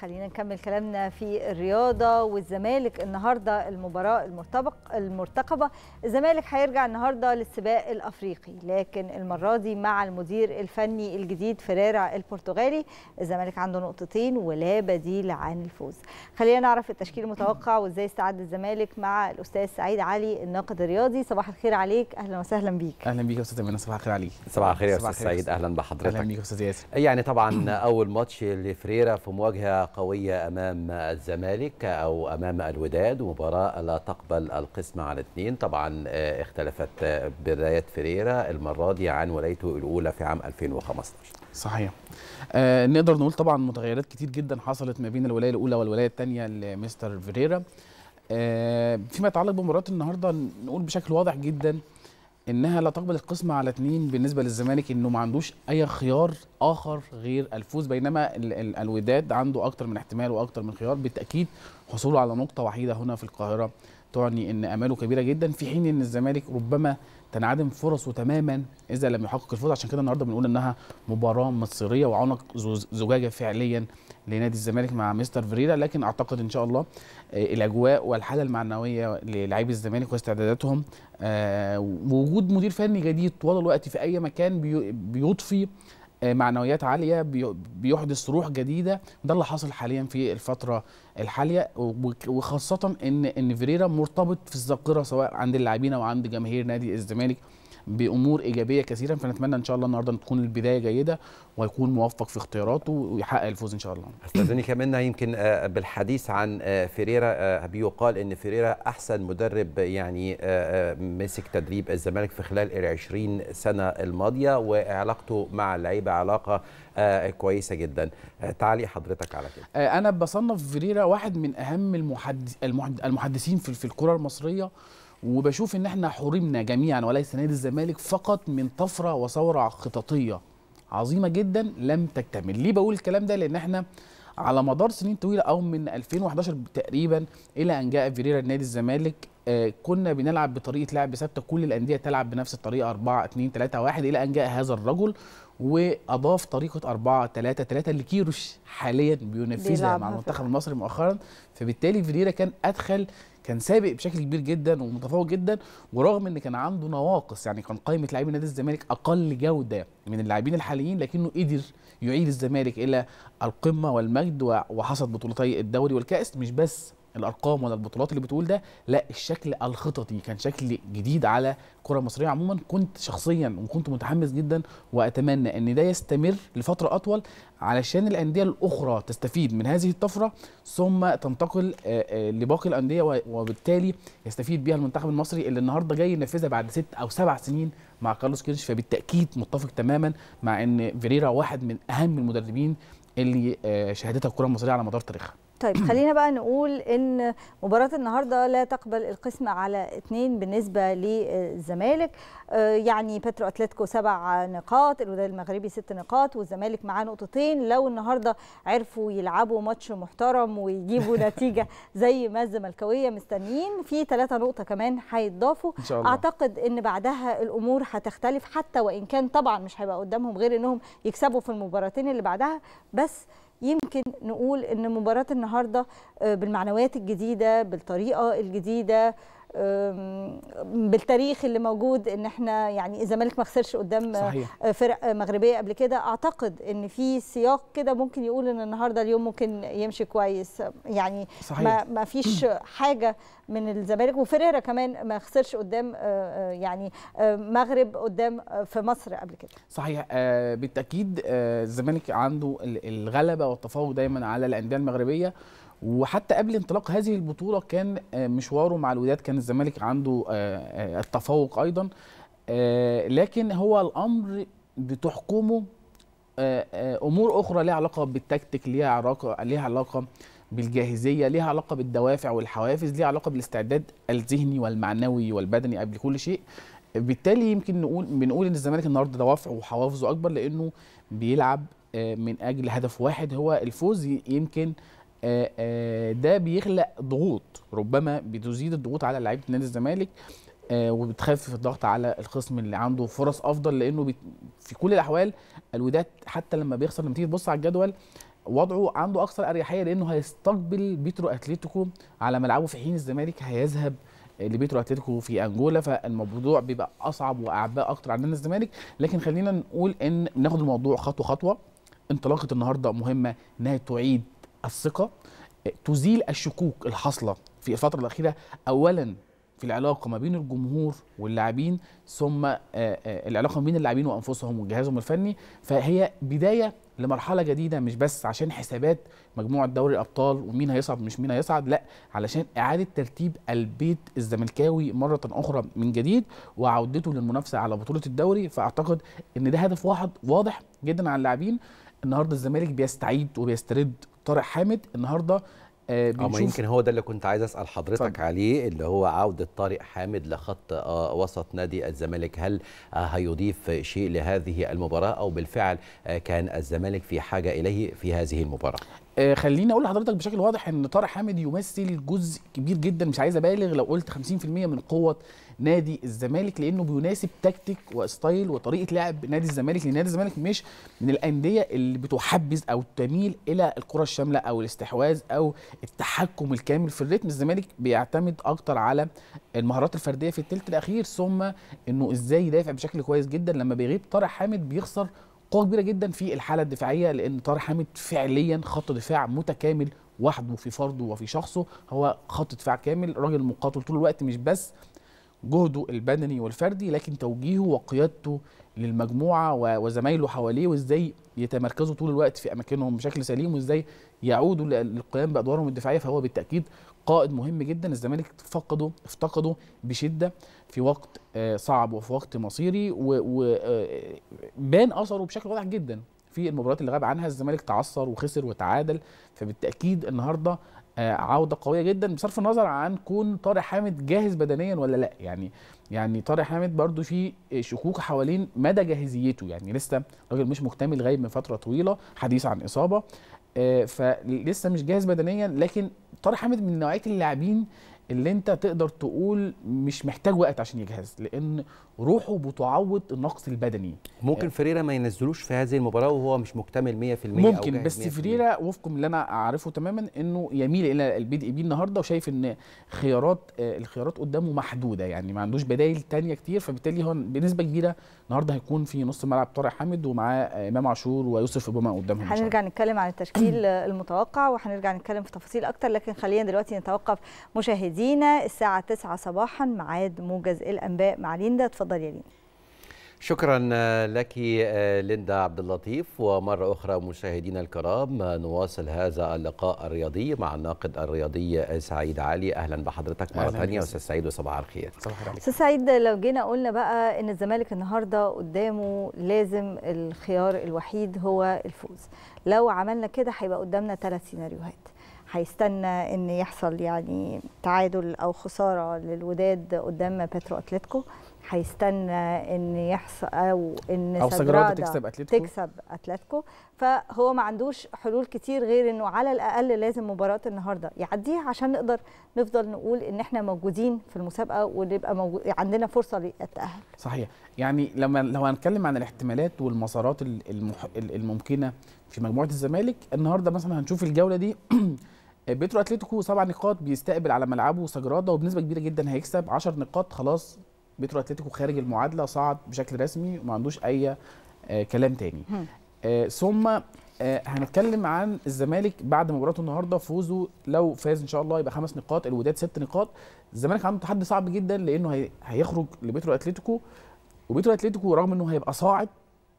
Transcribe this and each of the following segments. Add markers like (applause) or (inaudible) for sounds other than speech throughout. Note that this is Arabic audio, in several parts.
خلينا نكمل كلامنا في الرياضة والزمالك النهاردة المباراة المرتبق المرتقبة الزمالك هيرجع النهاردة للسباق الأفريقي لكن المرة دي مع المدير الفني الجديد فريرا البرتغالي الزمالك عنده نقطتين ولا بديل عن الفوز خلينا نعرف التشكيل المتوقع وازاي استعد الزمالك مع الأستاذ سعيد علي الناقد الرياضي صباح الخير عليك أهلا وسهلا بيك أهلا بيك يا أستاذ منى صباح الخير عليك صباح الخير يا أستاذ سعيد أهلا بحضرتك أهلا بيك يا أستاذ ياسر يعني طبعا أول ماتش لفريرا في مواجهة مواجهة قوية أمام الزمالك أو أمام الوداد مباراة لا تقبل القسمة على اثنين طبعا آه، اختلفت آه، بداية فريرا المرة دي عن ولايته الأولى في عام 2015 صحيح آه نقدر نقول طبعا متغيرات كتير جدا حصلت ما بين الولاية الأولى والولاية الثانية لمستر فيريرا آه فيما يتعلق بمباراة النهاردة نقول بشكل واضح جدا انها لا تقبل القسمه على اثنين بالنسبه للزمالك انه ما عندوش اي خيار اخر غير الفوز بينما ال ال الوداد عنده اكتر من احتمال واكتر من خيار بالتاكيد حصوله على نقطه وحيده هنا في القاهره تعني ان اماله كبيره جدا في حين ان الزمالك ربما تنعدم فرصه تماما اذا لم يحقق الفوز عشان كده النهارده بنقول انها مباراه مصيريه وعنق زجاجه فعليا لنادي الزمالك مع مستر فريرا لكن اعتقد ان شاء الله آه، الاجواء والحاله المعنويه للاعبي الزمالك واستعداداتهم آه، ووجود مدير فني جديد طوال الوقت في اي مكان بيضفي آه، معنويات عاليه بيحدث روح جديده ده اللي حاصل حاليا في الفتره الحاليه وخاصه ان ان فيريرا مرتبط في الذاكره سواء عند اللاعبين او عند جماهير نادي الزمالك بامور ايجابيه كثيرا فنتمنى ان شاء الله النهارده تكون البدايه جيده ويكون موفق في اختياراته ويحقق الفوز ان شاء الله استاذني كمان يمكن آه، بالحديث عن آه، فيريرا آه، بيقال ان فيريرا احسن مدرب يعني مسك تدريب الزمالك في خلال ال 20 سنه الماضيه وعلاقته مع اللعيبه علاقه كويسه جدا تعليق حضرتك على كده انا بصنف فيريرا واحد من اهم المحدث المحدثين في الكره المصريه وبشوف ان احنا حرمنا جميعا وليس نادي الزمالك فقط من طفره وثوره خططيه عظيمه جدا لم تكتمل ليه بقول الكلام ده لان احنا على مدار سنين طويله او من 2011 تقريبا الى ان جاء فيريرا نادي الزمالك آه كنا بنلعب بطريقه لعب ثابته كل الانديه تلعب بنفس الطريقه 4 2 3 1 الى ان جاء هذا الرجل واضاف طريقه 4 3 3 اللي كيروش حاليا بينفذها مع المنتخب المصري مؤخرا فبالتالي فيريرا كان ادخل كان سابق بشكل كبير جدا ومتفوق جدا ورغم ان كان عنده نواقص يعني كان قائمه لاعبي نادي الزمالك اقل جوده من اللاعبين الحاليين لكنه قدر يعيد الزمالك الى القمه والمجد وحصد بطولتي الدوري والكاس مش بس الارقام ولا البطولات اللي بتقول ده لا الشكل الخططي كان شكل جديد على الكره المصريه عموما كنت شخصيا وكنت متحمس جدا واتمنى ان ده يستمر لفتره اطول علشان الانديه الاخرى تستفيد من هذه الطفره ثم تنتقل آه، آه، لباقي الانديه وبالتالي يستفيد بها المنتخب المصري اللي النهارده جاي ينفذها بعد ست او سبع سنين مع كارلوس كيرش فبالتاكيد متفق تماما مع ان فيريرا واحد من اهم المدربين اللي آه، شهدتها الكره المصريه على مدار تاريخها طيب (clears throat) خلينا بقى نقول ان مباراه النهارده لا تقبل القسمه على اثنين بالنسبه للزمالك آه، يعني بترو اتلتيكو سبع نقاط الوداد المغربي ست نقاط والزمالك معاه نقطتين لو النهارده عرفوا يلعبوا ماتش محترم ويجيبوا (laughs) نتيجه زي ما الزملكاويه مستنيين في ثلاثه نقطه كمان هيتضافوا إن شاء الله. اعتقد ان بعدها الامور هتختلف حتى وان كان طبعا مش هيبقى قدامهم غير انهم يكسبوا في المباراتين اللي بعدها بس يمكن نقول ان مباراه النهارده آه، بالمعنويات الجديده بالطريقه الجديده بالتاريخ اللي موجود ان احنا يعني الزمالك ما خسرش قدام صحيح. فرق مغربيه قبل كده اعتقد ان في سياق كده ممكن يقول ان النهارده اليوم ممكن يمشي كويس يعني صحيح. ما ما فيش حاجه من الزمالك وفريرا كمان ما خسرش قدام أه، أه، يعني أه، مغرب قدام في مصر قبل كده صحيح بالتاكيد الزمالك عنده الغلبه والتفوق دايما على الانديه المغربيه وحتى قبل انطلاق هذه البطوله كان آه، مشواره مع الوداد كان الزمالك عنده آه، آه، التفوق ايضا لكن هو الامر بتحكمه امور اخرى ليها علاقه بالتكتيك ليها علاقه ليها علاقه بالجاهزيه ليها علاقه بالدوافع والحوافز ليها علاقه بالاستعداد الذهني والمعنوي والبدني قبل كل شيء بالتالي يمكن نقول بنقول ان الزمالك النهارده دوافعه وحوافزه اكبر لانه بيلعب من اجل هدف واحد هو الفوز يمكن آه، آه، ده بيخلق ضغوط ربما بتزيد الضغوط على لعيبه نادي الزمالك آه، وبتخفف الضغط على الخصم اللي عنده فرص افضل لانه في كل الاحوال الوداد حتى لما بيخسر لما تيجي تبص على الجدول وضعه عنده اكثر اريحيه لانه هيستقبل بيترو اتلتيكو على ملعبه في حين الزمالك هيذهب لبيترو اتلتيكو في انجولا فالموضوع بيبقى اصعب واعباء اكتر على نادي الزمالك لكن خلينا نقول ان ناخد الموضوع خطوه خطوه انطلاقه النهارده مهمه انها تعيد الثقه تزيل الشكوك الحاصله في الفتره الاخيره اولا في العلاقه ما بين الجمهور واللاعبين ثم آه، آه، العلاقه ما بين اللاعبين وانفسهم وجهازهم الفني فهي بدايه لمرحله جديده مش بس عشان حسابات مجموعه دوري الابطال ومين هيصعد مش مين هيصعد لا علشان اعاده ترتيب البيت الزملكاوي مره اخرى من جديد وعودته للمنافسه على بطوله الدوري فاعتقد ان ده هدف واحد واضح جدا على اللاعبين النهارده الزمالك بيستعيد وبيسترد طارق حامد النهارده اه, آه، ما يمكن هو ده اللي كنت عايز اسال حضرتك فعلا. عليه اللي هو عوده طارق حامد لخط آه، وسط نادي الزمالك هل آه، هيضيف شيء لهذه المباراه او بالفعل كان الزمالك في حاجه اليه في هذه المباراه خليني اقول لحضرتك بشكل واضح ان طارق حامد يمثل جزء كبير جدا مش عايز ابالغ لو قلت 50% من قوه نادي الزمالك لانه بيناسب تكتيك وستايل وطريقه لعب نادي الزمالك لان نادي الزمالك مش من الانديه اللي بتحبذ او تميل الى الكره الشامله او الاستحواذ او التحكم الكامل في الريتم الزمالك بيعتمد اكتر على المهارات الفرديه في الثلث الاخير ثم انه ازاي يدافع بشكل كويس جدا لما بيغيب طارق حامد بيخسر قوه كبيره جدا في الحاله الدفاعيه لان طارق حامد فعليا خط دفاع متكامل وحده في فرده وفي شخصه هو خط دفاع كامل راجل مقاتل طول الوقت مش بس جهده البدني والفردي لكن توجيهه وقيادته للمجموعه وزمايله حواليه وازاي يتمركزوا طول الوقت في اماكنهم بشكل سليم وازاي يعودوا للقيام بادوارهم الدفاعيه فهو بالتاكيد قائد مهم جدا الزمالك فقده افتقده بشده في وقت آه، صعب وفي وقت مصيري وبان آه، اثره بشكل واضح جدا في المباريات اللي غاب عنها الزمالك تعثر وخسر وتعادل فبالتاكيد النهارده آه، عوده قويه جدا بصرف النظر عن كون طارق حامد جاهز بدنيا ولا لا يعني يعني طارق حامد برضو في شكوك حوالين مدى جاهزيته يعني لسه راجل مش مكتمل غايب من فتره طويله حديث عن اصابه آه، فلسه مش جاهز بدنيا لكن طارق حامد من نوعيه اللاعبين اللي انت تقدر تقول مش محتاج وقت عشان يجهز لان روحه بتعوض النقص البدني ممكن آه. فريرا ما ينزلوش في هذه المباراه وهو مش مكتمل 100% ممكن أو بس فريرا وفق اللي انا اعرفه تماما انه يميل الى البيد اي بي النهارده وشايف ان خيارات آه، الخيارات قدامه محدوده يعني ما عندوش بدائل تانية كتير فبالتالي هو بنسبه كبيره النهارده هيكون في نص الملعب طارق حامد ومعاه امام عاشور ويوسف اوباما قدامهم هنرجع نتكلم عن التشكيل (clears throat) المتوقع وهنرجع نتكلم في تفاصيل اكتر لكن خلينا دلوقتي نتوقف مشاهدينا الساعه 9 صباحا ميعاد موجز الانباء مع ليندا اتفضلي يا ليندا شكرا آه، لك آه، ليندا عبد اللطيف ومره اخرى مشاهدينا الكرام آه، نواصل هذا اللقاء الرياضي مع الناقد الرياضي سعيد علي اهلا بحضرتك مره ثانيه استاذ سعيد وصباح الخير صباح استاذ سعيد لو جينا قلنا بقى ان الزمالك النهارده قدامه لازم الخيار الوحيد هو الفوز لو عملنا كده هيبقى قدامنا ثلاث سيناريوهات هيستنى ان يحصل يعني تعادل او خساره للوداد قدام بترو اتلتيكو هيستنى ان يحصل او ان أو سجرادا تكسب اتلتيكو تكسب اتلتيكو فهو ما عندوش حلول كتير غير انه على الاقل لازم مباراه النهارده يعديها عشان نقدر نفضل نقول ان احنا موجودين في المسابقه ونبقى موجود عندنا فرصه للتاهل صحيح يعني لما لو هنتكلم عن الاحتمالات والمسارات المح... الممكنه في مجموعه الزمالك النهارده مثلا هنشوف الجوله دي (clears throat) بيترو اتلتيكو سبع نقاط بيستقبل على ملعبه سجرادة وبنسبه كبيره جدا هيكسب 10 نقاط خلاص بيترو اتلتيكو خارج المعادله صعد بشكل رسمي وما عندوش اي آه، كلام تاني آه، ثم آه، هنتكلم عن الزمالك بعد مباراته النهارده فوزه لو فاز ان شاء الله يبقى خمس نقاط الوداد ست نقاط الزمالك عنده تحدي صعب جدا لانه هيخرج لبيترو اتلتيكو وبيترو اتلتيكو رغم انه هيبقى صاعد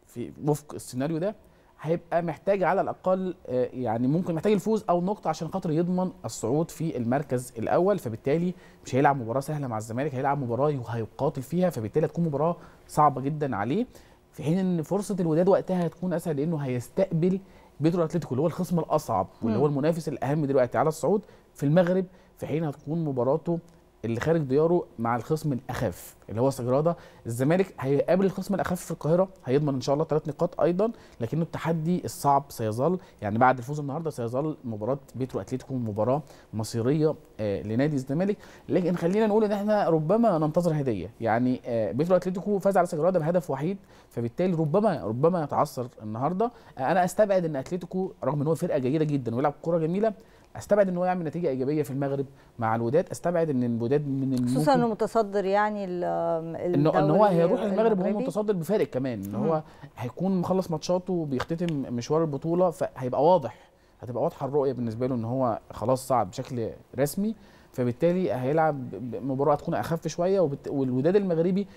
في وفق السيناريو ده هيبقى محتاج على الاقل آه، يعني ممكن محتاج الفوز او نقطه عشان خاطر يضمن الصعود في المركز الاول فبالتالي مش هيلعب مباراه سهله مع الزمالك هيلعب مباراه وهيقاتل فيها فبالتالي هتكون مباراه صعبه جدا عليه في حين ان فرصه الوداد وقتها هتكون اسهل لانه هيستقبل بيترو اتلتيكو اللي هو الخصم الاصعب واللي هو المنافس الاهم دلوقتي على الصعود في المغرب في حين هتكون مباراته اللي خارج دياره مع الخصم الاخف اللي هو سجرادا الزمالك هيقابل الخصم الاخف في القاهره هيضمن ان شاء الله ثلاث نقاط ايضا لكنه التحدي الصعب سيظل يعني بعد الفوز النهارده سيظل مباراه بيترو اتلتيكو مباراه مصيريه آه لنادي الزمالك لكن خلينا نقول ان احنا ربما ننتظر هديه يعني آه بيترو اتلتيكو فاز على سجرادا بهدف وحيد فبالتالي ربما ربما يتعثر النهارده آه انا استبعد ان اتلتيكو رغم ان هو فرقه جيده جدا ويلعب كوره جميله استبعد ان هو يعمل نتيجه ايجابيه في المغرب مع الوداد استبعد ان الوداد من خصوصا انه متصدر يعني انه ان هو هيروح المغرب وهو متصدر بفارق كمان ان هو هيكون مخلص ماتشاته وبيختتم مشوار البطوله فهيبقى واضح هتبقى واضحه الرؤيه بالنسبه له ان هو خلاص صعد بشكل رسمي فبالتالي هيلعب مباراه تكون اخف شويه وبت... والوداد المغربي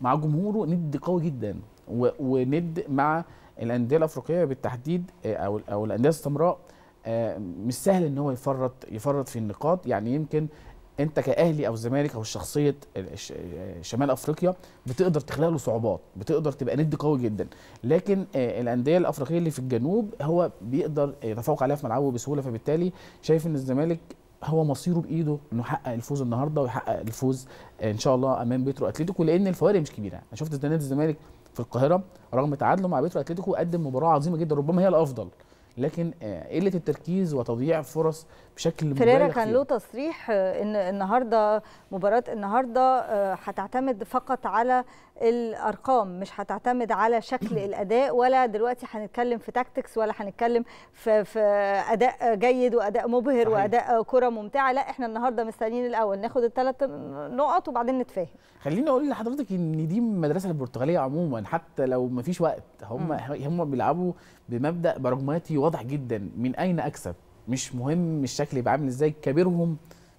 مع جمهوره ند قوي جدا و... وند مع الانديه الافريقيه بالتحديد آه، او او الانديه السمراء آه، مش سهل ان هو يفرط يفرط في النقاط يعني يمكن انت كاهلي او الزمالك او شخصيه شمال افريقيا بتقدر تخلق له صعوبات بتقدر تبقى ند قوي جدا لكن آه، الانديه الافريقيه اللي في الجنوب هو بيقدر يتفوق عليها في ملعبه بسهوله فبالتالي شايف ان الزمالك هو مصيره بايده انه يحقق الفوز النهارده ويحقق الفوز آه، ان شاء الله امام بيترو اتلتيكو لان الفوارق مش كبيره انا شفت نادي الزمالك في القاهره رغم تعادله مع بيترو اتلتيكو قدم مباراه عظيمه جدا ربما هي الافضل لكن آه، قله التركيز وتضييع فرص بشكل فيريرا كان له تصريح آه، ان النهارده مباراه النهارده آه، هتعتمد فقط على الارقام مش هتعتمد على شكل (clears throat) الاداء ولا دلوقتي هنتكلم في تاكتكس ولا هنتكلم في, في اداء جيد واداء مبهر صحيح. واداء كره ممتعه لا احنا النهارده مستنيين الاول ناخد الثلاث نقط وبعدين نتفاهم خليني اقول لحضرتك ان دي المدرسه البرتغاليه عموما حتى لو ما فيش وقت هم هم بيلعبوا بمبدا برجماتي واضح جدا من اين اكسب مش مهم الشكل يبقى عامل ازاي كبيرهم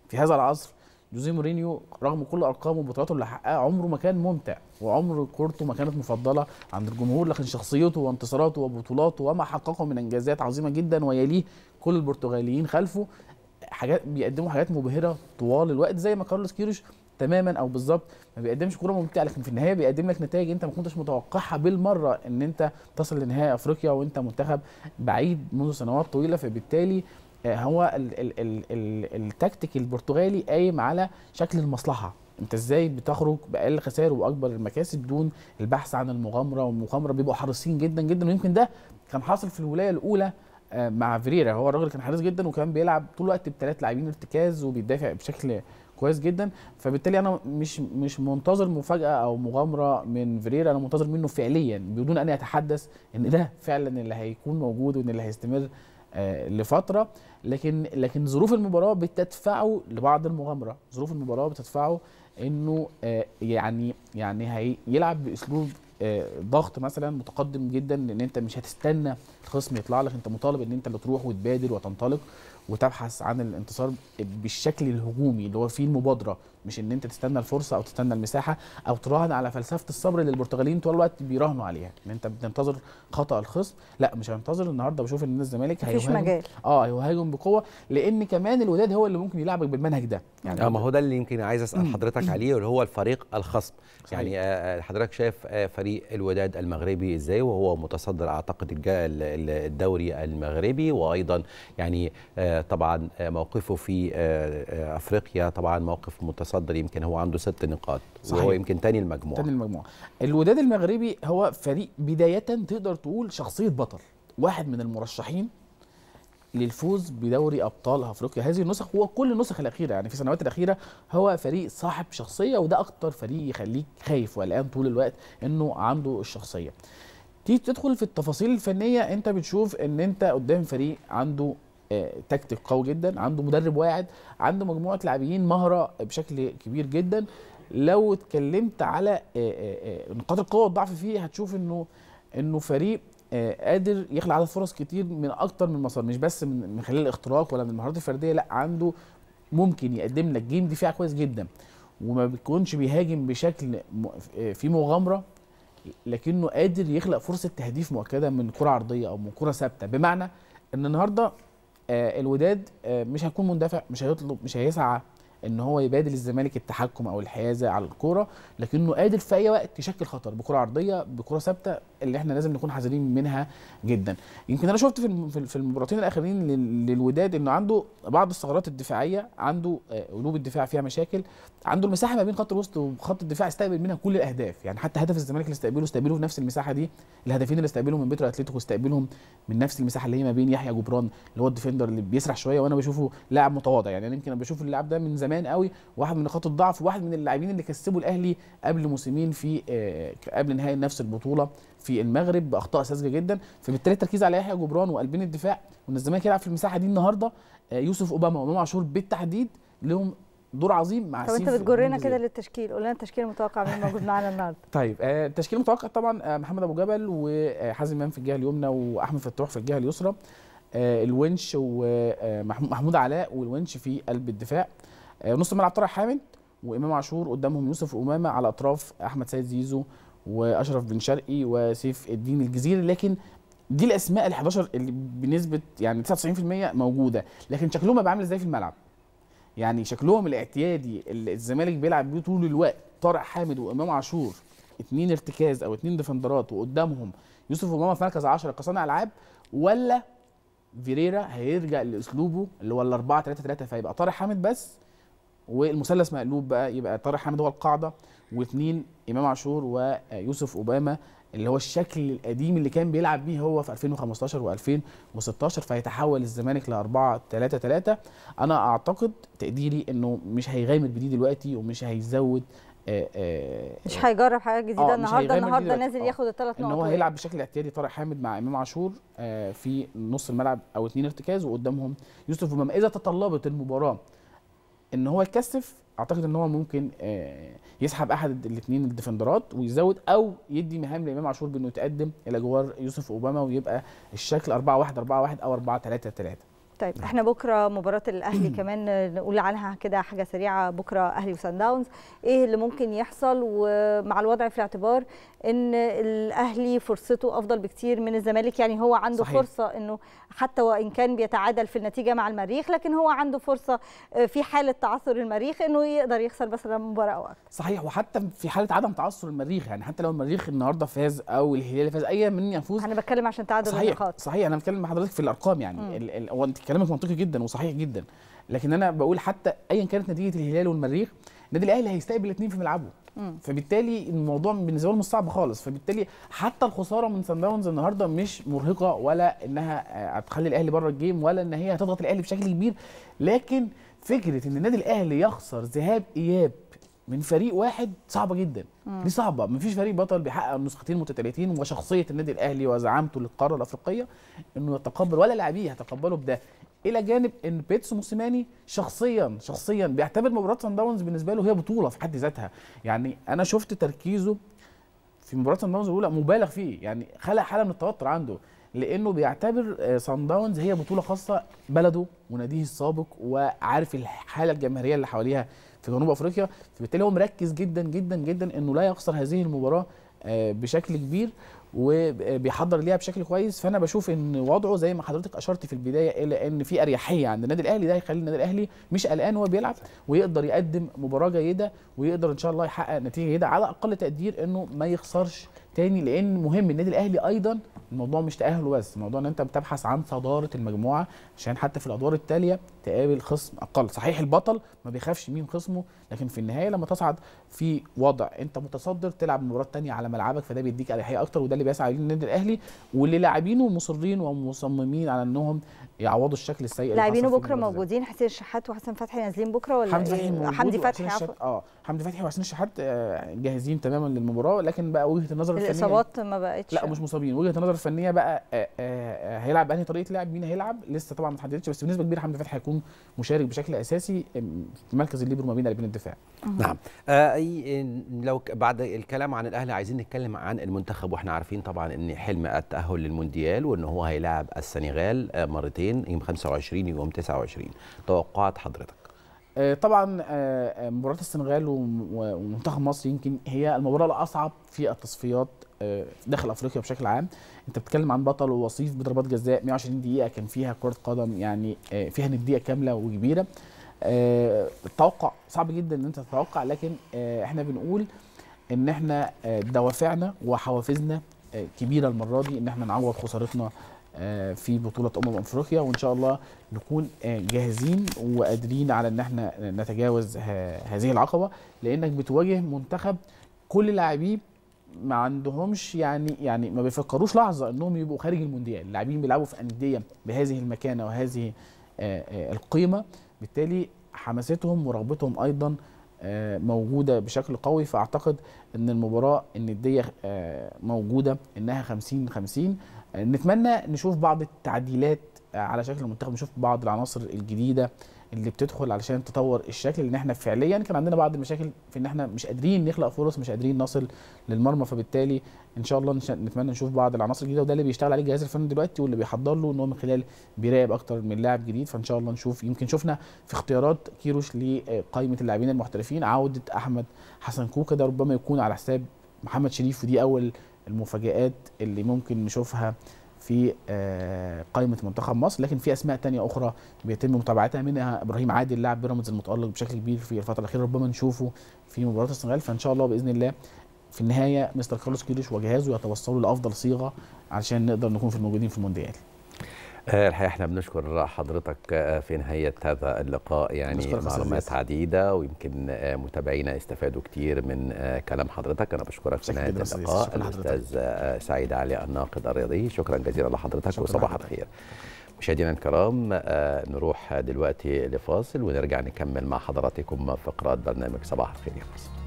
في هذا العصر جوزيه مورينيو رغم كل ارقامه وبطولاته اللي حققها عمره ما كان ممتع وعمر كورته ما كانت مفضله عند الجمهور لكن شخصيته وانتصاراته وبطولاته وما حققه من انجازات عظيمه جدا ويليه كل البرتغاليين خلفه حاجات بيقدموا حاجات مبهره طوال الوقت زي ما كارلوس كيروش تماما او بالظبط ما بيقدمش كوره ممتعه لكن في النهايه بيقدم لك نتائج انت ما كنتش متوقعها بالمره ان انت تصل لنهائي افريقيا وانت منتخب بعيد منذ سنوات طويله فبالتالي آه، هو التكتيك البرتغالي قايم على شكل المصلحه انت ازاي بتخرج باقل خسائر واكبر المكاسب دون البحث عن المغامره والمغامره بيبقوا حريصين جدا جدا ويمكن ده كان حاصل في الولايه الاولى آه، مع فيريرا هو الراجل كان حريص جدا وكان بيلعب طول الوقت بثلاث لاعبين ارتكاز وبيدافع بشكل كويس جدا فبالتالي انا مش مش منتظر مفاجاه او مغامره من فيريرا انا منتظر منه فعليا بدون ان يتحدث ان ده فعلا اللي هيكون موجود وان اللي هيستمر آه، لفتره لكن لكن ظروف المباراه بتدفعه لبعض المغامره ظروف المباراه بتدفعه انه آه، يعني يعني هيلعب باسلوب آه، ضغط مثلا متقدم جدا لان انت مش هتستنى الخصم يطلع لك انت مطالب ان انت اللي تروح وتبادر وتنطلق وتبحث عن الانتصار بالشكل الهجومي اللي هو فيه المبادره مش ان انت تستنى الفرصه او تستنى المساحه او تراهن على فلسفه الصبر اللي البرتغاليين طول الوقت بيراهنوا عليها ان انت بتنتظر خطا الخصم لا مش هنتظر النهارده بشوف ان الزمالك هيهاجم مجال اه هيهاجم بقوه لان كمان الوداد هو اللي ممكن يلعبك بالمنهج ده يعني اه ما هو ده اللي يمكن عايز اسال حضرتك عليه اللي هو الفريق الخصم صحيح. يعني آه،, آه حضرتك شايف آه فريق الوداد المغربي ازاي وهو متصدر اعتقد الدوري المغربي وايضا يعني آه طبعا آه، موقفه في آه، آه، افريقيا طبعا موقف متصدر يمكن هو عنده ست نقاط صحيح. وهو يمكن تاني المجموعه تاني المجموعه الوداد المغربي هو فريق بدايه تقدر تقول شخصيه بطل واحد من المرشحين للفوز بدوري ابطال افريقيا هذه النسخ هو كل النسخ الاخيره يعني في السنوات الاخيره هو فريق صاحب شخصيه وده اكتر فريق يخليك خايف والان طول الوقت انه عنده الشخصيه تيجي تدخل في التفاصيل الفنيه انت بتشوف ان انت قدام فريق عنده تكتيك قوي جدا عنده مدرب واعد عنده مجموعه لاعبين مهره بشكل كبير جدا لو اتكلمت على آه، آه، آه، نقاط القوه والضعف فيه هتشوف انه انه فريق قادر يخلق عدد فرص كتير من اكتر من مسار مش بس من, من خلال الاختراق ولا من المهارات الفرديه لا عنده ممكن يقدم لك جيم دفاع كويس جدا وما بيكونش بيهاجم بشكل في مغامره لكنه قادر يخلق فرصه تهديف مؤكده من كره عرضيه او من كره ثابته بمعنى ان النهارده آه، الوداد آه، مش هيكون مندفع مش هيطلب مش هيسعى ان هو يبادل الزمالك التحكم او الحيازه على الكوره لكنه قادر في اي وقت يشكل خطر بكره عرضيه بكره ثابته اللي احنا لازم نكون حذرين منها جدا يمكن انا شفت في في المباراتين الاخرين للوداد انه عنده بعض الثغرات الدفاعيه عنده آه، قلوب الدفاع فيها مشاكل عنده المساحه ما بين خط الوسط وخط الدفاع استقبل منها كل الاهداف يعني حتى هدف الزمالك اللي استقبله استقبله في نفس المساحه دي الهدفين اللي استقبلهم من بيترو اتلتيكو استقبلهم من نفس المساحه اللي هي ما بين يحيى جبران اللي هو الديفندر اللي بيسرح شويه وانا بشوفه لاعب متواضع يعني انا يمكن بشوف اللاعب ده من زمان قوي واحد من نقاط الضعف واحد من اللاعبين اللي كسبوا الاهلي قبل موسمين في آه، قبل نهائي نفس البطوله في المغرب باخطاء ساذجه جدا فبالتالي التركيز على يحيى جبران وقلبين الدفاع وان الزمالك يلعب في المساحه دي النهارده آه، يوسف اوباما وامام عاشور بالتحديد لهم دور عظيم مع طب انت بتجرنا كده للتشكيل قول لنا التشكيل المتوقع من موجود معانا النهارده (laughs) طيب آه، التشكيل المتوقع طبعا محمد ابو جبل وحازم امام في الجهه اليمنى واحمد فتوح في الجهه اليسرى الونش ومحمود علاء والونش في قلب الدفاع آه، نص الملعب طارق حامد وامام عاشور قدامهم يوسف امامه على اطراف احمد سيد زيزو واشرف بن شرقي وسيف الدين الجزيري لكن دي الاسماء ال 11 اللي بنسبه يعني 99% موجوده لكن شكلهم هيبقى عامل ازاي في الملعب يعني شكلهم الاعتيادي اللي الزمالك بيلعب بيه طول الوقت طارق حامد وامام عاشور اثنين ارتكاز او اثنين ديفندرات وقدامهم يوسف امام في مركز 10 كصانع العاب ولا فيريرا هيرجع لاسلوبه اللي هو ال 4 3 3 فيبقى طارق حامد بس والمثلث مقلوب بقى يبقى طارق حامد هو القاعده واثنين امام عاشور ويوسف اوباما اللي هو الشكل القديم اللي كان بيلعب بيه هو في 2015 و2016 فهيتحول الزمالك ل 4 3 3 انا اعتقد تقديري انه مش هيغامر بديه دلوقتي ومش هيزود آآ آه، آآ آه، مش هيجرب حاجه جديده آه، النهارده النهارده نازل ياخد الثلاث نقط ان هو هيلعب بشكل اعتيادي طارق حامد مع امام عاشور في نص الملعب او اثنين ارتكاز وقدامهم يوسف اوباما اذا تطلبت المباراه ان هو يكثف اعتقد ان هو ممكن آه، يسحب احد الاثنين الديفندرات ويزود او يدي مهام لامام عاشور بانه يتقدم الى جوار يوسف اوباما ويبقى الشكل 4 1 4 1 او 4 3 3 طيب نعم. احنا بكره مباراه الاهلي (clears throat) كمان نقول عنها كده حاجه سريعه بكره اهلي وسان داونز ايه اللي ممكن يحصل ومع الوضع في الاعتبار ان الاهلي فرصته افضل بكتير من الزمالك يعني هو عنده صحيح. فرصه انه حتى وان كان بيتعادل في النتيجه مع المريخ لكن هو عنده فرصه آه، في حاله تعثر المريخ انه يقدر يخسر مثلا مباراه او أكثر. صحيح وحتى في حاله عدم تعثر المريخ يعني حتى لو المريخ النهارده فاز او الهلال فاز اي من يفوز انا بتكلم عشان تعادل النقاط صحيح صحيح انا بتكلم مع حضرتك في الارقام يعني هو انت كلامك منطقي جدا وصحيح جدا لكن انا بقول حتى ايا كانت نتيجه الهلال والمريخ النادي الاهلي هيستقبل الاثنين في ملعبه فبالتالي الموضوع بالنسبه له مش صعب خالص فبالتالي حتى الخساره من سان داونز النهارده مش مرهقه ولا انها آه، هتخلي الاهلي بره الجيم ولا ان هي هتضغط الاهلي بشكل كبير لكن فكره ان النادي الاهلي يخسر ذهاب اياب من فريق واحد صعبه جدا مم. دي صعبه مفيش فريق بطل بيحقق النسختين المتتاليتين وشخصيه النادي الاهلي وزعامته للقاره الافريقيه انه يتقبل ولا لاعبيه هيتقبلوا بده الى جانب ان بيتسو موسيماني شخصيا شخصيا بيعتبر مباراه سان داونز بالنسبه له هي بطوله في حد ذاتها يعني انا شفت تركيزه في مباراه سان داونز الاولى مبالغ فيه يعني خلق حاله من التوتر عنده لانه بيعتبر سان آه، داونز هي بطوله خاصه بلده وناديه السابق وعارف الحاله الجماهيريه اللي حواليها في جنوب افريقيا فبالتالي هو مركز جدا جدا جدا انه لا يخسر هذه المباراه آه، بشكل كبير وبيحضر ليها بشكل كويس فانا بشوف ان وضعه زي ما حضرتك اشرت في البدايه الى ان في اريحيه عند النادي الاهلي ده هيخلي النادي الاهلي مش قلقان وهو بيلعب ويقدر يقدم مباراه جيده ويقدر ان شاء الله يحقق نتيجه جيده على اقل تقدير انه ما يخسرش تاني لان مهم النادي الاهلي ايضا الموضوع مش تاهل بس الموضوع ان انت بتبحث عن صداره المجموعه عشان حتى في الادوار التاليه تقابل خصم اقل صحيح البطل ما بيخافش مين خصمه لكن في النهايه لما تصعد في وضع انت متصدر تلعب مباراه تانية على ملعبك فده بيديك اريحيه اكتر وده اللي بيسعى عليه النادي الاهلي واللي لاعبينه مصرين ومصممين على انهم يعوضوا الشكل السيء لاعبينه بكره موجودين حسين الشحات وحسن فتحي نازلين بكره ولا إيه؟ حمدي فتحي حمدي فتحي عفوا اه حمدي فتحي وحسين الشحات آه، جاهزين تماما للمباراه لكن بقى وجهه النظر الفنيه الاصابات ما بقتش لا مش مصابين وجهه النظر الفنيه بقى آه، آه، هيلعب انهي طريقه لعب مين هيلعب لسه طبعا ما اتحددتش بس بنسبه كبيره حمدي فتحي هيكون مشارك بشكل اساسي في مركز الليبرو ما بين قلبين الدفاع نعم لو بعد الكلام عن الاهلي عايزين نتكلم عن المنتخب واحنا عارفين طبعا ان حلم التاهل للمونديال وان هو هيلاعب السنغال مرتين 22 يوم 25 يوم 29 توقعات حضرتك آه، طبعا آه، آه، مباراه السنغال ومنتخب مصر يمكن هي المباراه الاصعب في التصفيات داخل افريقيا بشكل عام انت بتتكلم عن بطل ووصيف بضربات جزاء 120 دقيقه كان فيها كره قدم يعني فيها نديه كامله وكبيره التوقع صعب جدا ان انت تتوقع لكن احنا بنقول ان احنا دوافعنا وحوافزنا كبيره المره دي ان احنا نعوض خسارتنا آه، في بطوله امم افريقيا وان شاء الله نكون آه، جاهزين وقادرين على ان احنا نتجاوز هذه العقبه لانك بتواجه منتخب كل لاعبيه ما عندهمش يعني يعني ما بيفكروش لحظه انهم يبقوا خارج المونديال اللاعبين بيلعبوا في انديه بهذه المكانه وهذه آه، القيمه بالتالي حماستهم ورغبتهم ايضا موجوده بشكل قوي فاعتقد ان المباراه النديه موجوده انها 50 50 نتمنى نشوف بعض التعديلات آه، على شكل المنتخب نشوف بعض العناصر الجديده اللي بتدخل علشان تطور الشكل لان احنا فعليا كان عندنا بعض المشاكل في ان احنا مش قادرين نخلق فرص مش قادرين نصل للمرمى فبالتالي ان شاء الله نتمنى نشوف بعض العناصر الجديده وده اللي بيشتغل عليه الجهاز الفني دلوقتي واللي بيحضر له ان هو من خلال بيراقب اكتر من لاعب جديد فان شاء الله نشوف يمكن شفنا في اختيارات كيروش لقائمه اللاعبين المحترفين عوده احمد حسن كوكا ده ربما يكون على حساب محمد شريف ودي اول المفاجآت اللي ممكن نشوفها في آه، قائمة منتخب مصر لكن في أسماء تانية أخرى بيتم متابعتها منها إبراهيم عادل لاعب بيراميدز المتألق بشكل كبير في الفترة الأخيرة ربما نشوفه في مباراة السنغال فإن شاء الله بإذن الله في النهاية مستر كارلوس كيريش وجهازه يتوصلوا لأفضل صيغة علشان نقدر نكون في الموجودين في المونديال آه، الحقيقه احنا بنشكر حضرتك آه، في نهايه هذا اللقاء يعني معلومات عديده ويمكن آه، متابعينا استفادوا كتير من كلام حضرتك انا بشكرك في نهايه اللقاء الاستاذ سعيد علي الناقد الرياضي شكرا جزيلا لحضرتك وصباح الخير مشاهدينا الكرام نروح دلوقتي لفاصل ونرجع نكمل مع حضراتكم فقرات برنامج صباح الخير يا مصر